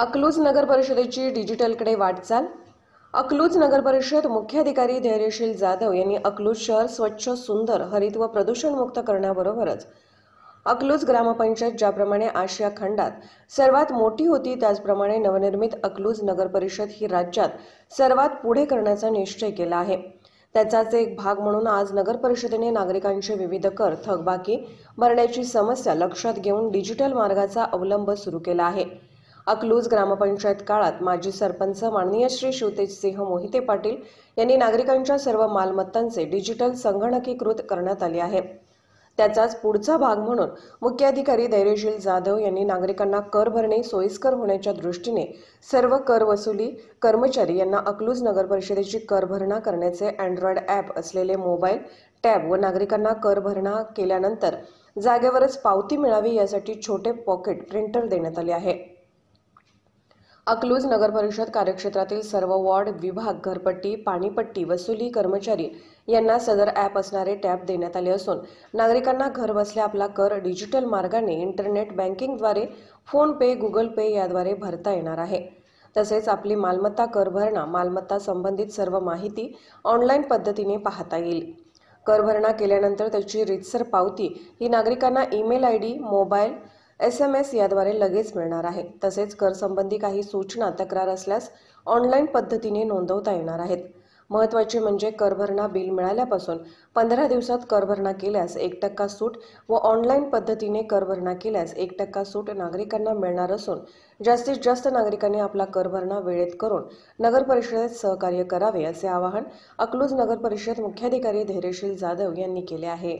अकलूज नगर परिषदेची डिजिटलकडे वाटचाल अकलूज नगर परिषद मुख्याधिकारी धैर्यशील जाधव यांनी अकलूज शहर स्वच्छ सुंदर हरित व प्रदूषणमुक्त करण्याबरोबरच अकलूज ग्रामपंचायत ज्याप्रमाणे आशिया खंडात सर्वात मोठी होती त्याचप्रमाणे नवनिर्मित अकलूज नगर परिषद ही राज्यात सर्वात पुढे करण्याचा निश्चय केला आहे त्याचाच एक भाग म्हणून आज नगर परिषदेने नागरिकांचे विविध कर थकबाकी भरण्याची समस्या लक्षात घेऊन डिजिटल मार्गाचा अवलंब सुरू केला आहे अकलूज ग्रामपंचायत काळात माजी सरपंच माननीय श्री शिवतेजसिंह मोहिते पाटील यांनी नागरिकांच्या सर्व मालमत्तांचे डिजिटल संगणकीकृत करण्यात आले आहे त्याचाच पुढचा भाग म्हणून मुख्याधिकारी धैर्यशील जाधव यांनी नागरिकांना कर भरणे सोयीस्कर होण्याच्या दृष्टीने सर्व कर वसुली कर्मचारी यांना अकलूज नगर परिषदेची कर भरणा करण्याचे अँड्रॉइड ॲप असलेले मोबाईल टॅब व नागरिकांना कर भरणा केल्यानंतर जागेवरच पावती मिळावी यासाठी छोटे पॉकेट प्रिंटर देण्यात आले आहे अकलूज नगर परिषद कार्यक्षेत्रातील सर्व वॉर्ड विभाग घरपट्टी पाणीपट्टी वसुली कर्मचारी यांना सदर ॲप असणारे टॅब देण्यात आले असून नागरिकांना बसल्या आपला कर डिजिटल मार्गाने इंटरनेट बँकिंगद्वारे फोन पे गुगल पे याद्वारे भरता येणार आहे तसेच आपली मालमत्ता कर भरणा मालमत्ता संबंधित सर्व माहिती ऑनलाईन पद्धतीने पाहता येईल कर भरणा केल्यानंतर त्याची रितसर पावती ही नागरिकांना email I D mobile S M S याद्वारे लगेच मिळणार आहे तसेच करसंबंधी काही सूचना तक्रार असल्यास ऑनलाईन पद्धतीने नोंदवता येणार आहेत महत्वाचे म्हणजे कर भरणा बिल मिळाल्यापासून पंधरा दिवसात कर भरणा केल्यास एक टक्का सूट व ऑनलाईन पद्धतीने कर भरणा केल्यास एक टक्का सूट नागरिकांना मिळणार असून जास्तीत जास्त नागरिकांनी आपला कर भरणा वेळेत करून नगर परिषदेत सहकार्य करावे असे आवाहन अकलूज नगर परिषद मुख्याधिकारी धैर्यशील जाधव यांनी केले आहे